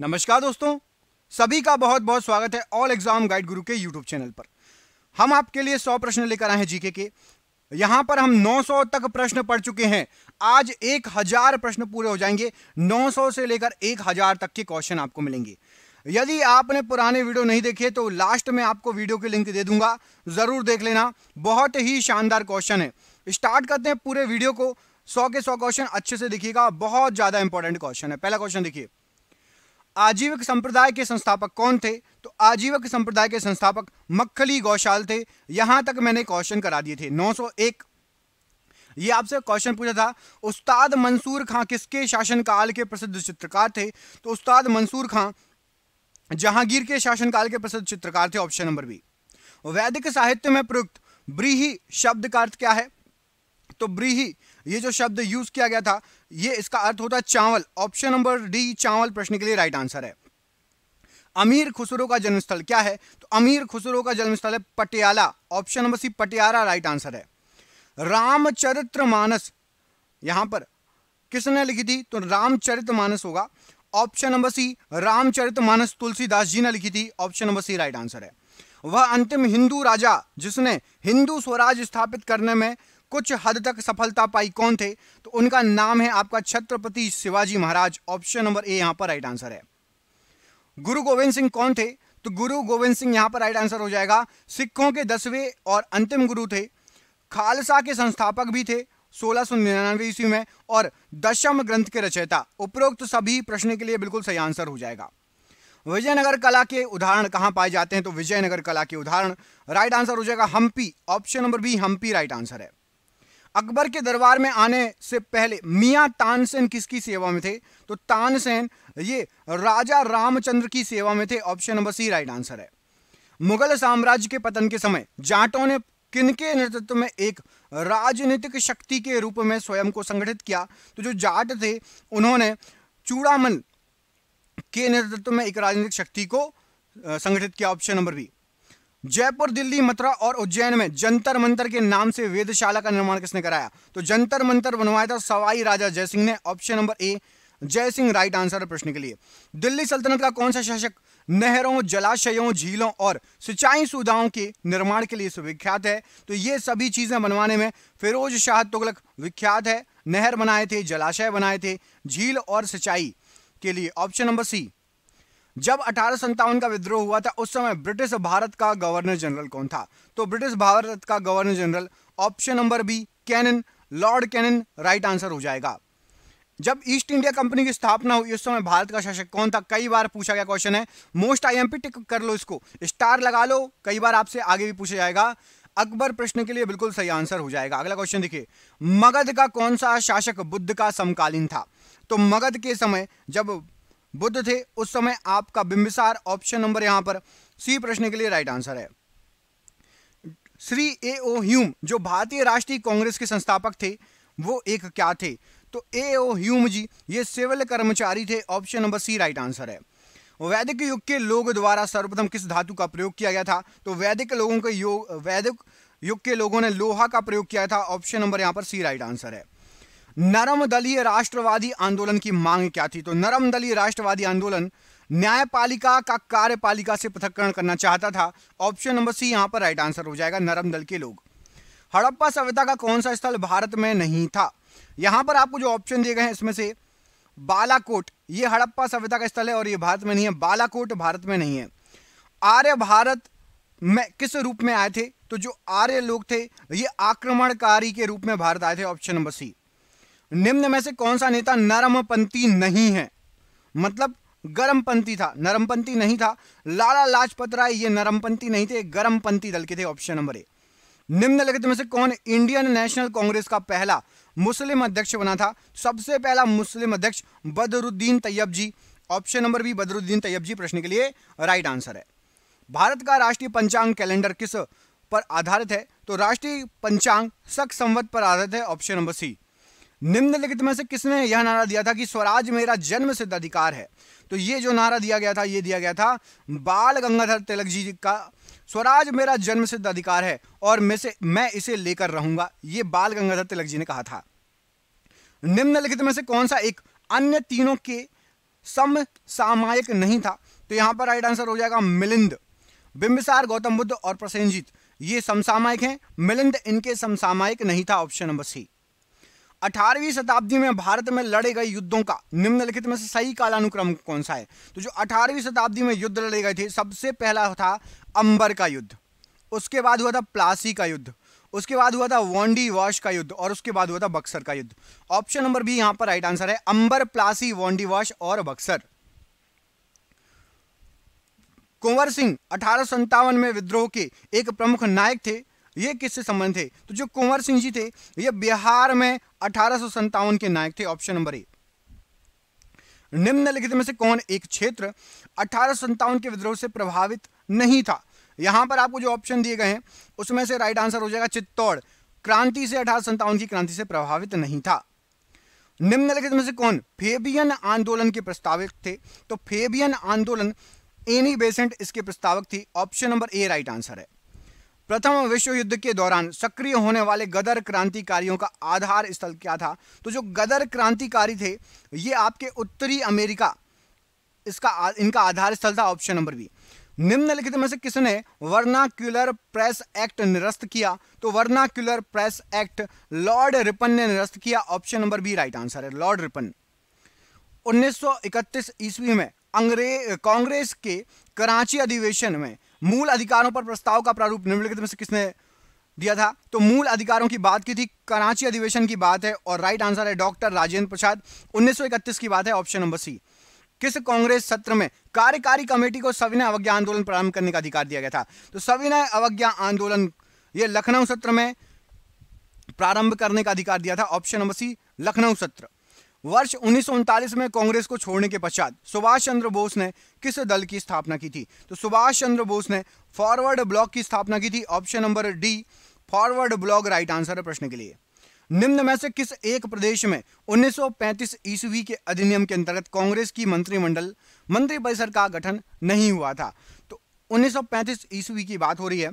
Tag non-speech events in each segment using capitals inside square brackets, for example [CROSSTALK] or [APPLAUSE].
नमस्कार दोस्तों सभी का बहुत बहुत स्वागत है ऑल एग्जाम गाइड गुरु के यूट्यूब चैनल पर हम आपके लिए सौ प्रश्न लेकर आए हैं जीके के यहां पर हम 900 तक प्रश्न पढ़ चुके हैं आज 1000 प्रश्न पूरे हो जाएंगे 900 से लेकर 1000 तक के क्वेश्चन आपको मिलेंगे यदि आपने पुराने वीडियो नहीं देखे तो लास्ट में आपको वीडियो के लिंक दे दूंगा ज़रूर देख लेना बहुत ही शानदार क्वेश्चन है स्टार्ट करते हैं पूरे वीडियो को सौ के सौ क्वेश्चन अच्छे से दिखेगा बहुत ज़्यादा इंपॉर्टेंट क्वेश्चन है पहला क्वेश्चन देखिए आजीविक संप्रदाय के संस्थापक कौन थे तो आजीविक संप्रदाय के संस्थापक मक्खली गौशाल थे यहां तक मैंने क्वेश्चन करा दिए थे 901 ये आपसे क्वेश्चन पूछा था उस्ताद मंसूर खां किसके शासनकाल के प्रसिद्ध चित्रकार थे तो उस्ताद मंसूर खां जहांगीर के शासनकाल के प्रसिद्ध चित्रकार थे ऑप्शन नंबर बी वैदिक साहित्य में प्रयुक्त ब्रीही शब्द का अर्थ क्या है तो ब्रीही ये जो शब्द यूज़ किया गया था ये इसका अर्थ होता है चावल ऑप्शन नंबर डी चावल प्रश्न के लिए राइट आंसर है अमीर खुसरो का जन्मस्थल क्या है तो अमीर खुसरो का जन्मस्थल है Patiala option number C Patiala right answer है रामचरित्र मानस यहां पर किसने लिखी थी तो रामचरित मानस होगा option number C Ramcharit Manas Tulsidas ji ने लिखी थी option number C right answer है वह अंतिम हिंदू राजा जिसने हिंदू स्वराज स्थापित करने में कुछ हद तक सफलता पाई कौन थे तो उनका नाम है आपका Chhatrapati Shivaji Maharaj option number A यहां पर राइट आंसर है गुरु गोविंद सिंह कौन थे तो गुरु गोविंद सिंह यहां पर राइट आंसर हो जाएगा सिखों के दसवें और अंतिम गुरु थे खालसा के संस्थापक भी थे सोलह सौ निन्यानवे ईस्वी में और दशम ग्रंथ के रचयिता उपरोक्त सभी प्रश्न के लिए बिल्कुल सही आंसर हो जाएगा विजयनगर कला के उदाहरण कहां पाए जाते हैं तो विजयनगर कला के उदाहरण राइट आंसर हो जाएगा Hampi option number B Hampi right answer है अकबर के दरबार में आने से पहले मियाँ तानसेन किसकी सेवा में थे तो तानसेन ये राजा रामचंद्र की सेवा में थे option number C right answer है मुगल साम्राज्य के पतन के समय जाटों ने किनके नेतृत्व में एक राजनीतिक शक्ति के रूप में स्वयं को संगठित किया तो जो जाट थे उन्होंने चूड़ामल के नेतृत्व में एक राजनीतिक शक्ति को संगठित किया option number B Jaipur Delhi Mathura और उज्जैन में जंतर मंतर के नाम से वेदशाला का निर्माण किसने कराया तो जंतर मंतर बनवाया था सवाई राजा जयसिंह ने option number A Jai Singh right answer है प्रश्न के लिए दिल्ली सल्तनत का कौन सा शासक नहरों जलाशयों झीलों और सिंचाई सुविधाओं के निर्माण के लिए सुविख्यात है तो ये सभी चीज़ें बनवाने में फिरोज शाह तुगलक विख्यात है नहर बनाए थे जलाशय बनाए थे झील और सिंचाई के लिए ऑप्शन नंबर सी जब अठारह का विद्रोह हुआ था उस समय ब्रिटिश भारत का गवर्नर जनरल कौन था तो ब्रिटिश भारत का governor general option number B Canning lord Canning right answer हो जाएगा जब ईस्ट इंडिया कंपनी की स्थापना हुई उस समय भारत का शासक कौन था कई बार पूछा गया क्वेश्चन है मोस्ट आईएमपी टिक कर लो इसको स्टार लगा लो कई बार आपसे आगे भी पूछा जाएगा अकबर प्रश्न के लिए बिल्कुल सही आंसर हो जाएगा अगला क्वेश्चन देखिए मगध का कौन सा शासक बुद्ध का समकालीन था तो मगध के समय जब बुद्ध थे उस समय आपका बिंबिसार ऑप्शन नंबर यहां पर सी प्रश्न के लिए राइट आंसर है श्री ए ओ ह्यूम जो भारतीय राष्ट्रीय कांग्रेस के संस्थापक थे वो एक क्या थे तो ए ओ ह्यूम जी ये सिविल कर्मचारी थे option number C right answer है वैदिक युग के लोग द्वारा सर्वप्रथम किस धातु का प्रयोग किया गया था तो वैदिक लोगों के योग वैदिक युग के लोगों ने लोहा का प्रयोग किया था ऑप्शन नंबर यहाँ पर सी राइट आंसर है नरम दलीय राष्ट्रवादी आंदोलन की मांग क्या थी तो नरम दलीय राष्ट्रवादी आंदोलन न्यायपालिका का कार्यपालिका से पृथककरण करना चाहता था ऑप्शन नंबर सी यहां पर राइट आंसर हो जाएगा नरम दल के लोग हड़प्पा सभ्यता का कौन सा स्थल भारत में नहीं था यहां पर आपको जो ऑप्शन दिए गए हैं इसमें से बालाकोट ये हड़प्पा सभ्यता का स्थल है और ये भारत में नहीं है बालाकोट भारत में नहीं है आर्य भारत में किस रूप में आए थे तो जो आर्य लोग थे ये आक्रमणकारी के रूप में भारत आए थे ऑप्शन नंबर सी निम्न में से कौन सा नेता नरमपंथी नहीं है मतलब गर्मपंथी था नरमपंथी नहीं था लाला लाजपत राय ये नरमपंथी नहीं थे गर्मपंथी दल के थे ऑप्शन नंबर ए निम्नलिखित में से कौन इंडियन नेशनल कांग्रेस का पहला मुस्लिम अध्यक्ष बना था सबसे पहला मुस्लिम अध्यक्ष Badruddin Tyabji option number B Badruddin Tyabji प्रश्न के लिए राइट आंसर है भारत का राष्ट्रीय पंचांग कैलेंडर किस पर आधारित है तो राष्ट्रीय पंचांग सख संवत पर आधारित है ऑप्शन नंबर सी निम्नलिखित में से किसने यह नारा दिया था कि स्वराज मेरा जन्म सिद्ध अधिकार है तो ये जो नारा दिया गया था ये दिया गया था बाल गंगाधर तिलक जी का स्वराज मेरा जन्म सिद्ध अधिकार है और मैं से मैं इसे लेकर रहूंगा ये बाल गंगाधर तिलक जी ने कहा था निम्नलिखित में से कौन सा एक अन्य तीनों के सम सामायिक नहीं था तो यहां पर राइट आंसर हो जाएगा मिलिंद बिंबिसार गौतम बुद्ध और प्रसेंजीत ये समसामायिक हैं मिलिंद इनके समसामायिक नहीं था ऑप्शन नंबर सी अठारहवीं शताब्दी में भारत में लड़े गए युद्धों का निम्नलिखित में से सही कालानुक्रम कौन सा है तो जो अठारहवीं शताब्दी में युद्ध लड़े गए थे सबसे पहला था अंबर का युद्ध उसके बाद हुआ था प्लासी का युद्ध उसके बाद हुआ था वॉन्डी वॉश का युद्ध और उसके बाद हुआ था बक्सर का युद्ध ऑप्शन नंबर भी यहां पर राइट आंसर है अंबर प्लासी वॉन्डी वॉश और बक्सर कुंवर सिंह अठारह में विद्रोह के एक प्रमुख नायक थे ये किससे संबंध है तो जो कुंवर सिंह जी थे ये बिहार में अठारह के नायक थे ऑप्शन नंबर ए निम्नलिखित में से कौन एक क्षेत्र अठारह के विद्रोह से प्रभावित नहीं था यहां पर आपको जो ऑप्शन दिए गए हैं उसमें से राइट आंसर हो जाएगा चित्तौड़ क्रांति से अठारह की क्रांति से प्रभावित नहीं था निम्नलिखित में से कौन फेबियन आंदोलन के प्रस्तावक थे तो फेबियन आंदोलन एनी बेसेंट इसके प्रस्तावक थी option number A right answer है प्रथम विश्व युद्ध के दौरान सक्रिय होने वाले गदर क्रांतिकारियों का आधार स्थल क्या था तो जो गदर क्रांतिकारी थे ये आपके उत्तरी अमेरिका इसका इनका आधार स्थल था ऑप्शन नंबर बी निम्नलिखित में से किसने वर्नाक्यूलर प्रेस एक्ट निरस्त किया तो vernacular press act Lord Ripon ने निरस्त किया option number B right answer है लॉर्ड रिपन 1931 ईस्वी में अंग्रेज कांग्रेस के कराची अधिवेशन में मूल अधिकारों पर प्रस्ताव का प्रारूप निम्नलिखित में से किसने दिया था तो मूल अधिकारों की बात की थी कराची अधिवेशन की बात है और राइट आंसर है डॉक्टर राजेंद्र प्रसाद उन्नीस की बात है ऑप्शन नंबर सी किस कांग्रेस सत्र में कार्यकारी कमेटी को सविनय अवज्ञा आंदोलन प्रारंभ करने का अधिकार दिया गया था तो सविनय अवज्ञा आंदोलन ये लखनऊ सत्र में प्रारंभ करने का अधिकार दिया था ऑप्शन नंबर सी लखनऊ सत्र वर्ष उन्नीस में कांग्रेस को छोड़ने के पश्चात सुभाष चंद्र बोस ने किस दल की स्थापना की थी तो सुभाष चंद्र बोस ने फॉरवर्ड ब्लॉक की स्थापना की थी option number D Forward Bloc right answer है प्रश्न के लिए निम्न में से किस एक प्रदेश में 1935 ईस्वी के अधिनियम के अंतर्गत कांग्रेस की मंत्रिमंडल मंत्रिपरिषद का गठन नहीं हुआ था तो 1935 ईस्वी की बात हो रही है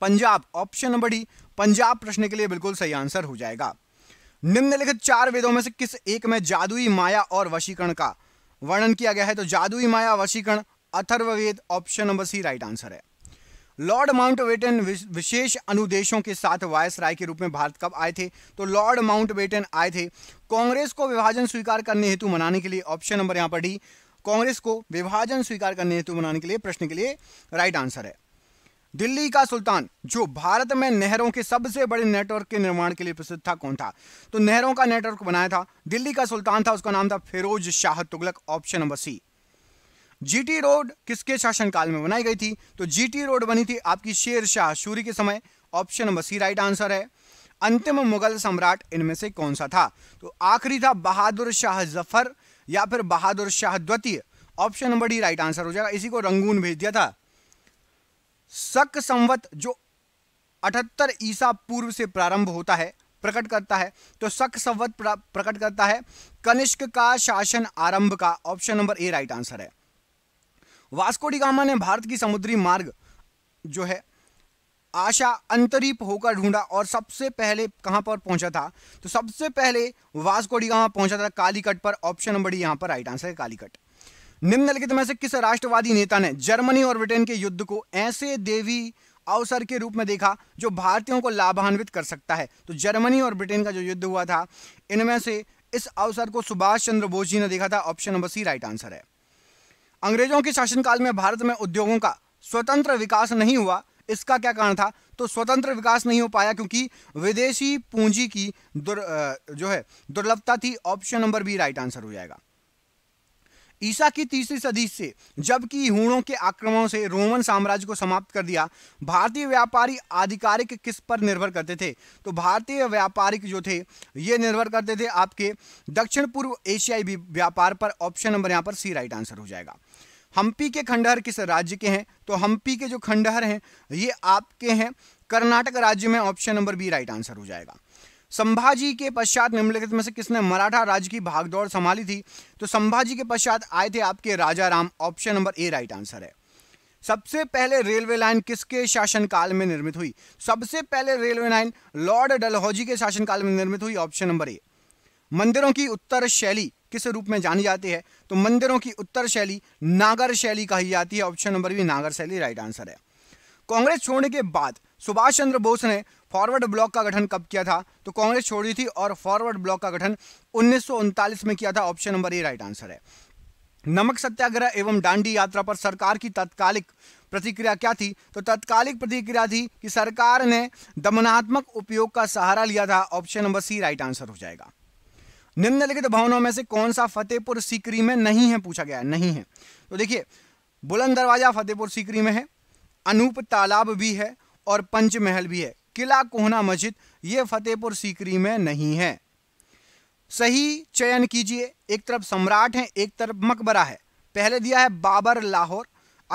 Punjab option number D Punjab प्रश्न के लिए बिल्कुल सही आंसर हो जाएगा निम्नलिखित चार वेदों में से किस एक में जादुई माया और वशीकरण का वर्णन किया गया है तो जादुई माया वशीकरण Atharvaveda option number C right answer है लॉर्ड माउंटबेटन विशेष अनुदेशों के साथ वायस राय के रूप में भारत कब आए थे तो लॉर्ड माउंटबेटन आए थे कांग्रेस को विभाजन स्वीकार करने हेतु मनाने के लिए ऑप्शन नंबर यहाँ पर डी कांग्रेस को विभाजन स्वीकार करने हेतु मनाने के लिए प्रश्न के लिए राइट आंसर है दिल्ली का सुल्तान जो भारत में नहरों के सबसे बड़े नेटवर्क के निर्माण के लिए प्रसिद्ध था कौन था तो नहरों का नेटवर्क बनाया था दिल्ली का सुल्तान था उसका नाम था Firoz Shah Tughlaq option number C GT road किसके शासनकाल में बनाई गई थी तो जीटी रोड बनी थी आपकी शेर शाह सूरी के समय option number C right answer है अंतिम मुगल सम्राट इनमें से कौन सा था तो आखिरी था बहादुर शाह जफर या फिर बहादुर शाह द्वितीय option number D right answer हो जाएगा इसी को रंगून भेज दिया था शक संवत जो अठहत्तर ईसा पूर्व से प्रारंभ होता है प्रकट करता है तो शक संवत प्रकट करता है कनिष्क का शासन आरंभ का option number A right answer है वास्को डिगामा ने भारत की समुद्री मार्ग जो है आशा अंतरीप होकर ढूंढा और सबसे पहले कहां पर पहुंचा था तो सबसे पहले वास्को डिगामा पहुंचा था कालीकट पर ऑप्शन नंबर डी यहां पर राइट आंसर है कालीकट निम्नलिखित में से किस राष्ट्रवादी नेता ने जर्मनी और ब्रिटेन के युद्ध को ऐसे देवी अवसर के रूप में देखा जो भारतीयों को लाभान्वित कर सकता है तो जर्मनी और ब्रिटेन का जो युद्ध हुआ था इनमें से इस अवसर को सुभाष चंद्र बोस जी ने देखा था option number C right answer है अंग्रेजों के शासनकाल में भारत में उद्योगों का स्वतंत्र विकास नहीं हुआ इसका क्या कारण था तो स्वतंत्र विकास नहीं हो पाया क्योंकि विदेशी पूंजी की दुर, जो है दुर्लभता थी option number B right answer हो जाएगा ईसा की तीसरी सदी से जबकि हूणों के आक्रमणों से रोमन साम्राज्य को समाप्त कर दिया भारतीय व्यापारी आधिकारिक किस पर निर्भर करते थे तो भारतीय व्यापारिक जो थे ये निर्भर करते थे आपके दक्षिण पूर्व एशियाई व्यापार पर ऑप्शन नंबर यहाँ पर सी राइट आंसर हो जाएगा हम्पी के खंडहर किस राज्य के हैं तो हम्पी के जो खंडहर हैं ये आपके हैं कर्नाटक राज्य में option number B right answer हो जाएगा संभाजी के पश्चात निम्नलिखित में से किसने मराठा राज्य की भागदौड़ संभाली थी तो संभाजी के पश्चात आए थे आपके Raja Ram option number A right answer है सबसे पहले रेलवे लाइन किसके शासनकाल में निर्मित हुई सबसे पहले रेलवे लाइन लॉर्ड डलहौजी के शासनकाल में निर्मित हुई ऑप्शन नंबर ए मंदिरों की उत्तर शैली किस रूप में जानी जाती है तो मंदिरों की उत्तर शैली नागर शैली कही जाती है ऑप्शन नंबर बी नागर शैली राइट आंसर है कांग्रेस छोड़ने के बाद सुभाष चंद्र बोस ने फॉरवर्ड ब्लॉक का गठन कब किया था तो कांग्रेस छोड़ दी थी और फॉरवर्ड ब्लॉक का गठन उन्नीस में किया था option number A right answer है नमक सत्याग्रह एवं डांडी यात्रा पर सरकार की तत्कालिक प्रतिक्रिया क्या थी तो तत्कालिक प्रतिक्रिया थी कि सरकार ने दमनात्मक उपयोग का सहारा लिया था option number C right answer हो जाएगा निम्नलिखित भवनों में से कौन सा फतेहपुर सीकरी में नहीं है पूछा गया नहीं है तो देखिए बुलंद दरवाजा फतेहपुर सीकरी में है अनूप तालाब भी है और पंचमहल भी है किला कोहना मस्जिद ये फतेहपुर सीकरी में नहीं है सही चयन कीजिए एक तरफ सम्राट है एक तरफ मकबरा है पहले दिया है बाबर लाहौर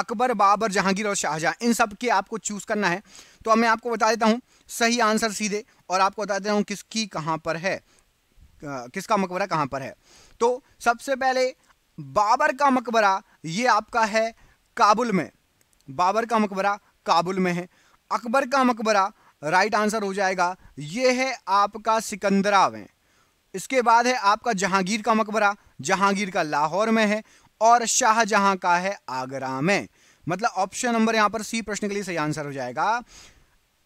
अकबर बाबर जहांगीर और शाहजहां इन सब के आपको चूज़ करना है तो मैं आपको बता देता हूं सही आंसर सीधे और आपको बता देता हूं किसकी कहां पर है किसका मकबरा कहां पर है तो सबसे पहले बाबर का मकबरा ये आपका है काबुल में बाबर का मकबरा काबुल में है अकबर का मकबरा राइट आंसर हो जाएगा ये है आपका सिकंदरा में इसके बाद है आपका जहांगीर का मकबरा जहांगीर का लाहौर में है और शाहजहां का है आगरा में मतलब ऑप्शन नंबर यहां पर सी प्रश्न के लिए सही आंसर हो जाएगा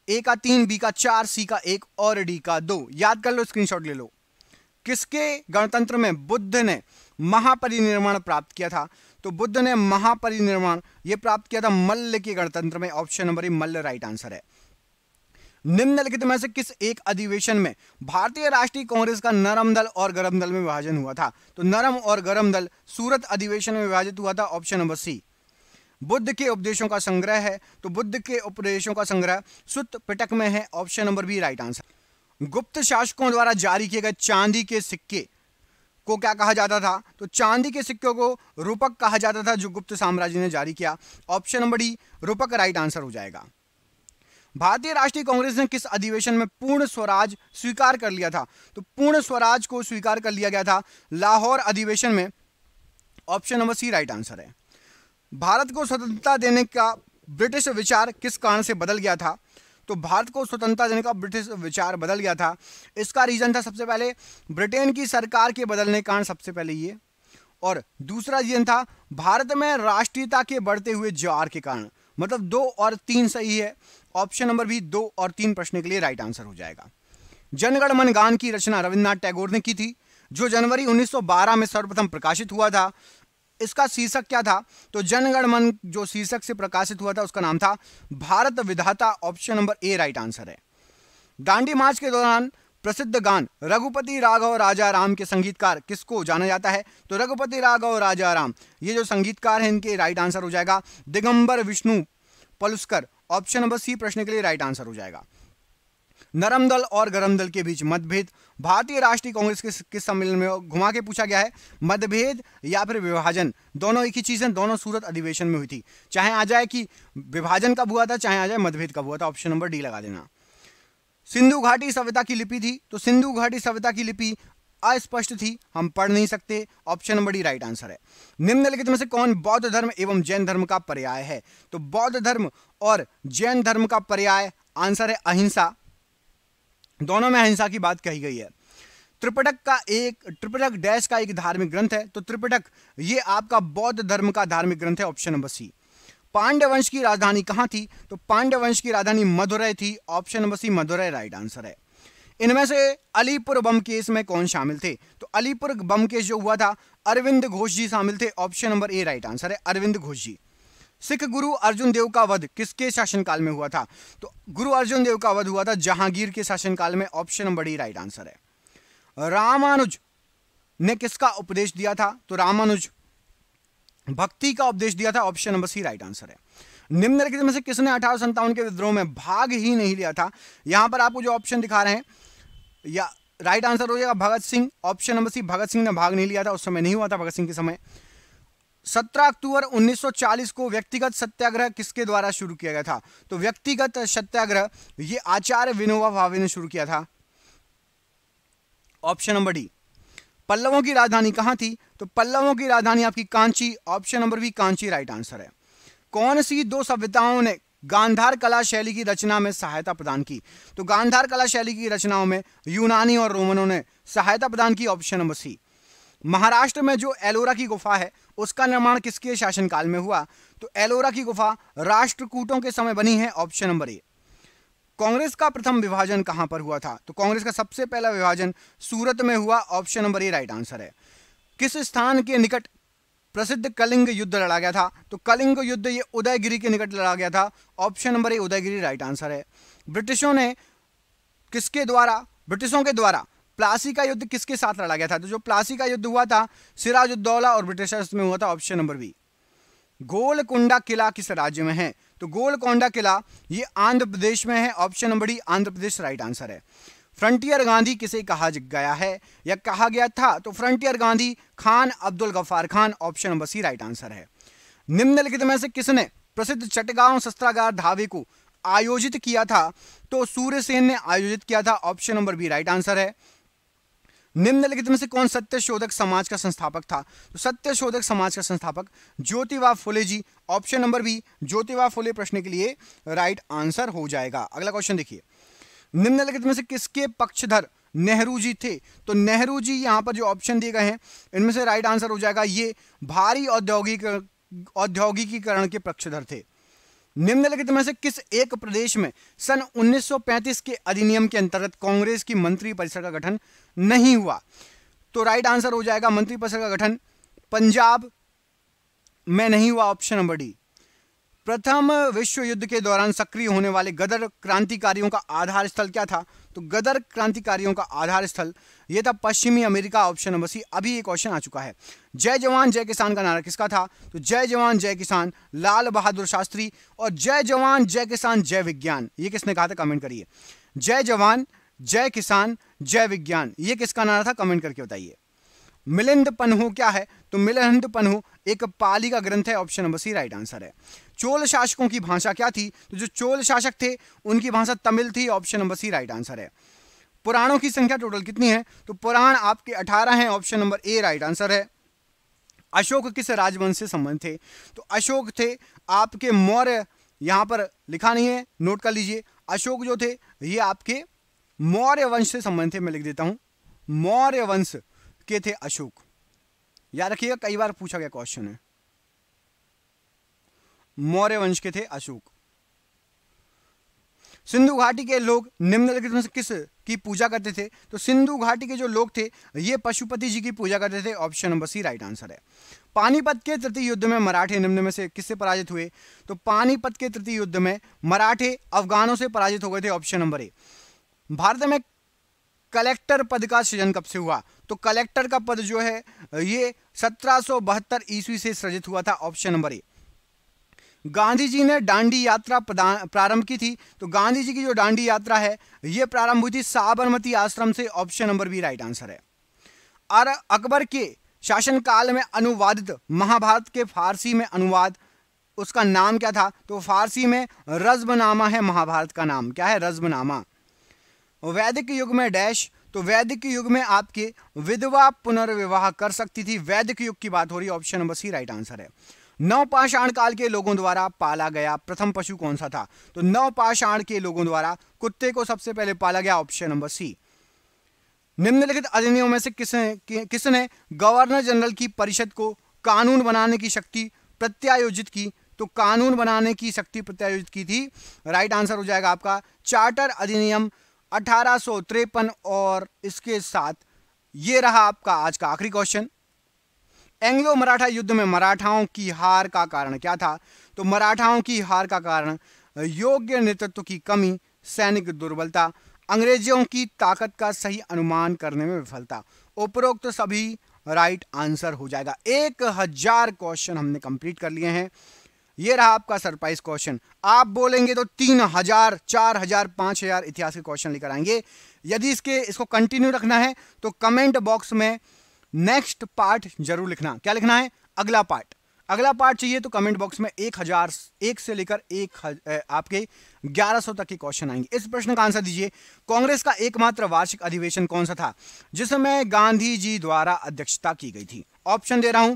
ए का तीन बी का चार सी का एक और डी का दो याद कर लो स्क्रीनशॉट ले लो किसके गणतंत्र में बुद्ध ने महापरिनिर्माण प्राप्त किया था तो बुद्ध ने महापरिनिर्माण ये प्राप्त किया था मल्ल के गणतंत्र में option number Malla right answer है निम्नलिखित में से किस एक अधिवेशन में भारतीय राष्ट्रीय कांग्रेस का नरम दल और गरम दल में विभाजन हुआ था तो नरम और गरम दल सूरत अधिवेशन में विभाजित हुआ था ऑप्शन नंबर सी बुद्ध के उपदेशों का संग्रह है तो बुद्ध के उपदेशों का संग्रह सुत पिटक में है option number B right answer Gupta शासकों द्वारा जारी किए गए चांदी के सिक्के को क्या कहा जाता था तो चांदी के सिक्कों को रूपक कहा जाता था जो गुप्त साम्राज्य ने जारी किया ऑप्शन नंबर डी रूपक राइट आंसर हो जाएगा भारतीय राष्ट्रीय कांग्रेस ने किस अधिवेशन में पूर्ण स्वराज स्वीकार कर लिया था तो पूर्ण स्वराज को स्वीकार कर लिया गया था लाहौर अधिवेशन में option number C right answer है भारत को स्वतंत्रता देने का ब्रिटिश विचार किस कारण से बदल गया था तो भारत को स्वतंत्रता देने का ब्रिटिश विचार बदल गया था इसका रीज़न था सबसे पहले ब्रिटेन की सरकार के बदलने कारण सबसे पहले ये और दूसरा रीज़न था भारत में राष्ट्रीयता के बढ़ते हुए ज्वार के कारण मतलब दो और तीन सही है ऑप्शन नंबर भी दो और तीन प्रश्न के लिए राइट आंसर हो जाएगा जनगण मन गान की रचना रविन्द्रनाथ टैगोर ने की थी जो जनवरी 1912 में सर्वप्रथम प्रकाशित हुआ था इसका शीर्षक क्या था तो जनगण मन जो शीर्षक से प्रकाशित हुआ था उसका नाम था भारत विधाता option number A right answer है दांडी मार्च के दौरान प्रसिद्ध गान रघुपति राघव राजा राम के संगीतकार किसको जाना जाता है तो रघुपति राघव राजा राम ये जो संगीतकार हैं इनके राइट आंसर हो जाएगा Digambar Vishnu Paluskar option number C प्रश्न के लिए राइट आंसर हो जाएगा नरम दल और गरम दल के बीच मतभेद भारतीय राष्ट्रीय कांग्रेस के किस सम्मेलन में घुमा के पूछा गया है मतभेद या फिर विभाजन दोनों एक ही चीज़ है दोनों सूरत अधिवेशन में हुई थी चाहे आ जाए कि विभाजन कब हुआ था चाहे आ जाए मतभेद कब हुआ था ऑप्शन नंबर डी लगा देना सिंधु घाटी सभ्यता की लिपि थी तो सिंधु घाटी सभ्यता की लिपि अस्पष्ट थी हम पढ़ नहीं सकते option number D right answer है निम्नलिखित में से कौन बौद्ध धर्म एवं जैन धर्म का पर्याय है तो बौद्ध धर्म और जैन धर्म का पर्याय आंसर है अहिंसा दोनों में अहिंसा की बात कही गई है त्रिपटक का एक त्रिपटक डैश का एक धार्मिक ग्रंथ है तो त्रिपटक ये आपका बौद्ध धर्म का धार्मिक ग्रंथ है ऑप्शन नंबर सी पांडव वंश की राजधानी कहाँ थी तो पांडव वंश की राजधानी मदुरै थी option number C Madurai right answer है इनमें से अलीपुर बम केस में कौन शामिल थे तो अलीपुर बम केस जो हुआ था अरविंद घोष जी शामिल थे option number A right answer है अरविंद घोष जी सिख गुरु अर्जुन देव का वध किसके शासनकाल में हुआ था तो गुरु अर्जुन देव का वध हुआ था जहांगीर के शासनकाल में option number D right answer है रामानुज ने किसका उपदेश दिया था तो रामानुज भक्ति का उपदेश दिया था option number C right answer है निम्नलिखित में से किसने अठारह संतावन के विद्रोह में भाग ही नहीं लिया था यहां पर आपको जो ऑप्शन दिखा रहे हैं या राइट आंसर हो जाएगा Bhagat Singh option number C Bhagat Singh ने भाग नहीं लिया था उस समय नहीं हुआ था भगत सिंह के समय 17 अक्टूबर 1940 को व्यक्तिगत सत्याग्रह किसके द्वारा शुरू किया गया था तो व्यक्तिगत सत्याग्रह ये आचार्य विनोबा भावे ने शुरू किया था ऑप्शन नंबर डी पल्लवों की राजधानी कहाँ थी तो पल्लवों की राजधानी आपकी कांची ऑप्शन नंबर भी कांची राइट आंसर है कौन सी दो सभ्यताओं ने गांधार कला शैली की रचना में सहायता प्रदान की तो गांधार कला शैली की रचनाओं में यूनानी और रोमनों ने सहायता प्रदान की ऑप्शन नंबर सी महाराष्ट्र में जो एलोरा की गुफा है उसका निर्माण किसके शासनकाल में हुआ तो एलोरा की गुफा राष्ट्रकूटों के समय बनी है ऑप्शन नंबर ए कांग्रेस का प्रथम विभाजन कहां पर हुआ था तो कांग्रेस का सबसे पहला विभाजन सूरत में हुआ option number A right answer है किस स्थान के निकट प्रसिद्ध कलिंग युद्ध लड़ा गया था तो कलिंग युद्ध ये उदयगिरी के निकट लड़ा गया था option number A Udaygiri right answer है ब्रिटिशों ने किसके द्वारा ब्रिटिशों के द्वारा प्लासी का युद्ध किसके साथ लड़ा गया था तो जो प्लासी का युद्ध हुआ था सिराजुद्दौला और ब्रिटिशर्स में हुआ था ऑप्शन नंबर बी गोलकुंडा किला किस राज्य में है तो गोलकोंडा किला ये आंध्र प्रदेश में है option number D Andhra Pradesh right answer है फ्रंटियर गांधी किसे कहा गया है या कहा गया था तो frontier Gandhi Khan Abdul Ghaffar Khan option number C right answer है निम्नलिखित में से किसने प्रसिद्ध चटगांव शस्त्रागार धावे को आयोजित किया था तो सूर्य सेन ने आयोजित किया था option number B right answer है निम्नलिखित में से कौन सत्य शोधक समाज का संस्थापक था तो सत्य शोधक समाज का संस्थापक Jyotiba Phule ji option number B Jyotiba Phule प्रश्न के लिए राइट आंसर हो जाएगा अगला क्वेश्चन देखिए निम्नलिखित में से किसके पक्षधर नेहरू जी थे तो नेहरू जी यहाँ पर जो ऑप्शन दिए गए हैं इनमें से राइट आंसर हो जाएगा ये भारी औद्योगिक औद्योगिकीकरण के पक्षधर थे निम्नलिखित में से किस एक प्रदेश में सन 1935 के अधिनियम के अंतर्गत कांग्रेस की मंत्री परिषद का गठन नहीं हुआ तो राइट आंसर हो जाएगा मंत्रिपरिषद का गठन पंजाब में नहीं हुआ ऑप्शन नंबर डी प्रथम विश्व युद्ध के दौरान सक्रिय होने वाले गदर क्रांतिकारियों का आधार स्थल क्या था तो गदर क्रांतिकारियों का आधार स्थल यह था पश्चिमी अमेरिका ऑप्शन नंबर सी अभी एक क्वेश्चन आ चुका है जय जवान जय किसान का नारा किसका था तो जय जवान जय किसान लाल बहादुर शास्त्री और जय जवान जय किसान जय विज्ञान ये किसने कहा था कमेंट करिए जय जवान जय किसान जय विज्ञान ये किसका नारा था कमेंट करके बताइए मिलिंद पन्हु क्या है तो मिलिंद पन्हु एक पाली का ग्रंथ है option number C right answer है चोल शासकों की भाषा क्या थी तो जो चोल शासक थे उनकी भाषा तमिल थी option number C right answer है पुराणों की संख्या टोटल कितनी है तो पुराण आपके अठारह हैं option number A right answer है अशोक किस राजवंश से संबंध थे तो अशोक थे आपके मौर्य यहाँ पर लिखा नहीं है नोट कर लीजिए अशोक जो थे ये आपके मौर्य वंश से संबंधित मैं लिख देता हूं मौर्य वंश के थे अशोक याद रखिएगा कई बार पूछा गया क्वेश्चन है मौर्य वंश के थे अशोक सिंधु घाटी के लोग निम्नलिखित में से किस की पूजा करते थे तो सिंधु घाटी के जो लोग थे ये पशुपति जी की पूजा करते थे option number C right answer है पानीपत के तृतीय युद्ध में मराठे निम्न में से किससे पराजित हुए तो पानीपत के तृतीय युद्ध में मराठे अफगानों से पराजित हो गए थे ऑप्शन नंबर ए भारत में कलेक्टर पद का सृजन कब से हुआ तो कलेक्टर का पद जो है ये सत्रह ईस्वी से सृजित हुआ था option number A Gandhi ji ने डांडी यात्रा प्रारंभ की थी तो गांधी जी की जो डांडी यात्रा है यह प्रारंभ हुई थी साबरमती आश्रम से option number B right answer है और अकबर के शासनकाल में अनुवादित महाभारत के फारसी में अनुवाद उसका नाम क्या था तो फारसी में रज्बनामा है महाभारत का नाम क्या है रज्बनामा वैदिक युग में डैश तो वैदिक युग में आपके विधवा पुनर्विवाह कर सकती थी वैदिक युग की बात हो रही option number C right answer है नवपाषाण काल के लोगों द्वारा पाला गया प्रथम पशु कौन सा था तो नवपाषाण के लोगों द्वारा कुत्ते को सबसे पहले पाला गया ऑप्शन नंबर सी निम्नलिखित अधिनियम में से किसने किसने गवर्नर जनरल की परिषद को कानून बनाने की शक्ति प्रत्यायोजित की तो कानून बनाने की शक्ति प्रत्यायोजित की थी राइट आंसर हो जाएगा आपका चार्टर अधिनियम अठारह और इसके साथ ये रहा आपका आज का आखिरी क्वेश्चन एंग्लो मराठा युद्ध में मराठाओं की हार का कारण क्या था तो मराठाओं की हार का कारण योग्य नेतृत्व की कमी सैनिक दुर्बलता अंग्रेजों की ताकत का सही अनुमान करने में विफलता उपरोक्त तो सभी राइट आंसर हो जाएगा एक हजार क्वेश्चन हमने कंप्लीट कर लिए हैं ये रहा आपका सरप्राइज क्वेश्चन आप बोलेंगे तो तीन हजार चार हजार पांच हजार इतिहास के क्वेश्चन लेकर आएंगे यदि इसके इसको कंटिन्यू रखना है तो कमेंट बॉक्स में नेक्स्ट पार्ट जरूर लिखना क्या लिखना है अगला पार्ट अगला पार्ट चाहिए तो कमेंट बॉक्स में एक हजार एक से लेकर एक आपके आपके सौ तक के क्वेश्चन आएंगे इस प्रश्न का आंसर दीजिए कांग्रेस का एकमात्र वार्षिक अधिवेशन कौन सा था जिसमें गांधी जी द्वारा अध्यक्षता की गई थी ऑप्शन दे रहा हूं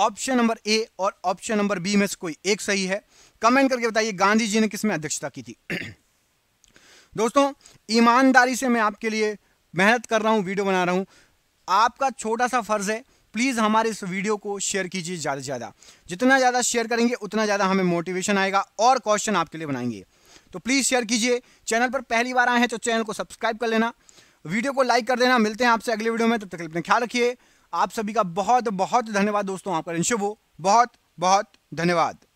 ऑप्शन नंबर ए और ऑप्शन नंबर बी में से कोई एक सही है कमेंट करके बताइए गांधी जी ने किसमें अध्यक्षता की थी [CLEARS THROAT] दोस्तों ईमानदारी से मैं आपके लिए मेहनत कर रहा हूं वीडियो बना रहा हूं आपका छोटा सा फर्ज है प्लीज़ हमारे इस वीडियो को शेयर कीजिए ज़्यादा से ज़्यादा जितना ज़्यादा शेयर करेंगे उतना ज़्यादा हमें मोटिवेशन आएगा और क्वेश्चन आपके लिए बनाएंगे तो प्लीज़ शेयर कीजिए चैनल पर पहली बार आए हैं तो चैनल को सब्सक्राइब कर लेना वीडियो को लाइक कर देना मिलते हैं आपसे अगले वीडियो में तब तक अपने ख्याल रखिए आप सभी का बहुत बहुत धन्यवाद दोस्तों आपका शुभ हो बहुत बहुत धन्यवाद